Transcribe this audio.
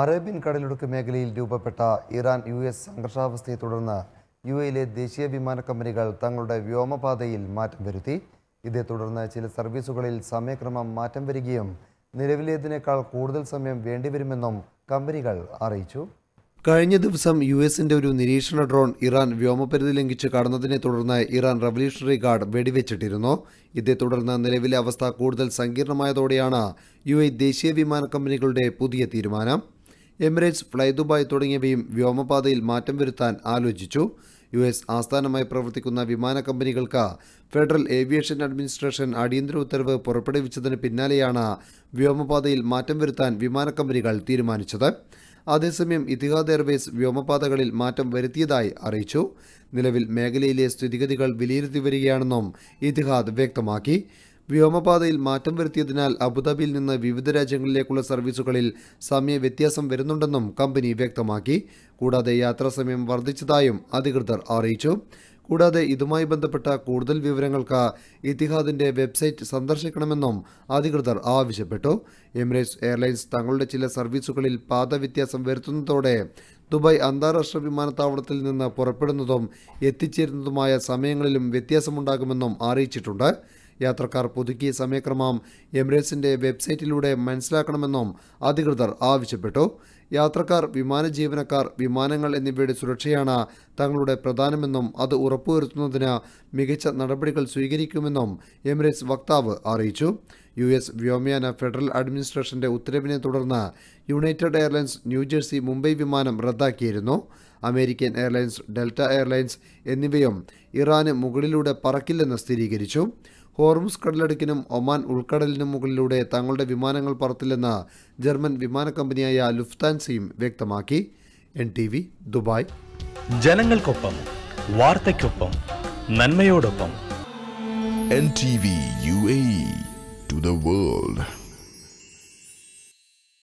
Arabian കടലൊടുക്ക് മേഖലയിൽ രൂപപ്പെട്ട Iran U S സംഘർഷാവസ്ഥയെ തുടർന്ന് യു എയിലെ ദേശീയ വിമാന കമ്പനികൾ തങ്ങളുടെ വ്യോമപാതയിൽ മാറ്റം വരുത്തി ഇതേ തുടർന്ന് ചില സർവീസുകളിൽ സമയക്രമം മാറ്റം വരികയും നിലവിലേതിനേക്കാൾ കൂടുതൽ സമയം വേണ്ടിവരുമെന്നും കമ്പനികൾ അറിയിച്ചു കഴിഞ്ഞ ദിവസം യു എസിന്റെ ഒരു നിരീക്ഷണ ഡ്രോൺ ഇറാൻ വ്യോമപരിധി ലംഘിച്ച് കടന്നതിനെ തുടർന്ന് ഇറാൻ റവല്യൂഷണറി ഗാർഡ് വെടിവെച്ചിട്ടിരുന്നു ഇതേ തുടർന്ന് നിലവിലെ അവസ്ഥ കൂടുതൽ സങ്കീർണമായതോടെയാണ് യു ദേശീയ വിമാന കമ്പനികളുടെ പുതിയ തീരുമാനം എമിറേറ്റ്സ് ഫ്ലൈ ദുബായ് തുടങ്ങിയവയും വ്യോമപാതയിൽ മാറ്റം വരുത്താൻ ആലോചിച്ചു യു എസ് ആസ്ഥാനമായി പ്രവർത്തിക്കുന്ന വിമാന കമ്പനികൾക്ക് ഫെഡറൽ ഏവിയേഷൻ അഡ്മിനിസ്ട്രേഷൻ അടിയന്തര ഉത്തരവ് പുറപ്പെടുവിച്ചതിന് പിന്നാലെയാണ് വ്യോമപാതയിൽ മാറ്റം വരുത്താൻ വിമാന കമ്പനികൾ തീരുമാനിച്ചത് അതേസമയം ഇത്തിഹാദ് എയർവേസ് വ്യോമപാതകളിൽ മാറ്റം വരുത്തിയതായി അറിയിച്ചു നിലവിൽ മേഖലയിലെ സ്ഥിതിഗതികൾ വിലയിരുത്തി വരികയാണെന്നും ഇത്തിഹാദ് വ്യക്തമാക്കി വ്യോമപാതയിൽ മാറ്റം വരുത്തിയതിനാൽ അബുദാബിയിൽ നിന്ന് വിവിധ രാജ്യങ്ങളിലേക്കുള്ള സർവീസുകളിൽ സമയ വ്യത്യാസം വരുന്നുണ്ടെന്നും കമ്പനി വ്യക്തമാക്കി കൂടാതെ യാത്രാസമയം വർദ്ധിച്ചതായും അധികൃതർ അറിയിച്ചു കൂടാതെ ഇതുമായി ബന്ധപ്പെട്ട കൂടുതൽ വിവരങ്ങൾക്ക് ഇതിഹാദിന്റെ വെബ്സൈറ്റ് സന്ദർശിക്കണമെന്നും അധികൃതർ ആവശ്യപ്പെട്ടു എമിറേറ്റ്സ് എയർലൈൻസ് തങ്ങളുടെ ചില സർവീസുകളിൽ പാത വ്യത്യാസം വരുത്തുന്നതോടെ ദുബായ് അന്താരാഷ്ട്ര വിമാനത്താവളത്തിൽ നിന്ന് പുറപ്പെടുന്നതും എത്തിച്ചേരുന്നതുമായ സമയങ്ങളിലും വ്യത്യാസമുണ്ടാകുമെന്നും അറിയിച്ചിട്ടുണ്ട് യാത്രക്കാർ പുതുക്കിയ സമയക്രമം എമിറേറ്റ്സിന്റെ വെബ്സൈറ്റിലൂടെ മനസ്സിലാക്കണമെന്നും അധികൃതർ ആവശ്യപ്പെട്ടു യാത്രക്കാർ വിമാന ജീവനക്കാർ വിമാനങ്ങൾ എന്നിവയുടെ സുരക്ഷയാണ് തങ്ങളുടെ പ്രധാനമെന്നും അത് ഉറപ്പുവരുത്തുന്നതിന് മികച്ച നടപടികൾ സ്വീകരിക്കുമെന്നും എമിറേറ്റ്സ് വക്താവ് അറിയിച്ചു യു എസ് വ്യോമയാന ഫെഡറൽ അഡ്മിനിസ്ട്രേഷന്റെ ഉത്തരവിനെ തുടർന്ന് യുണൈറ്റഡ് എയർലൈൻസ് ന്യൂജേഴ്സി മുംബൈ വിമാനം റദ്ദാക്കിയിരുന്നു അമേരിക്കൻ എയർലൈൻസ് ഡെൽറ്റ എയർലൈൻസ് എന്നിവയും ഇറാന് മുകളിലൂടെ പറക്കില്ലെന്ന് സ്ഥിരീകരിച്ചു ഹോർമുസ് കടലടുക്കിനും ഒമാൻ ഉൾക്കടലിനും മുകളിലൂടെ തങ്ങളുടെ വിമാനങ്ങൾ പറത്തില്ലെന്ന് ജർമ്മൻ വിമാന കമ്പനിയായ ലുഫ്താൻസയും വ്യക്തമാക്കി എൻ ടി വി ദുബായ് ജനങ്ങൾക്കൊപ്പം വാർത്തയ്ക്കൊപ്പം നന്മയോടൊപ്പം N T V U A to the world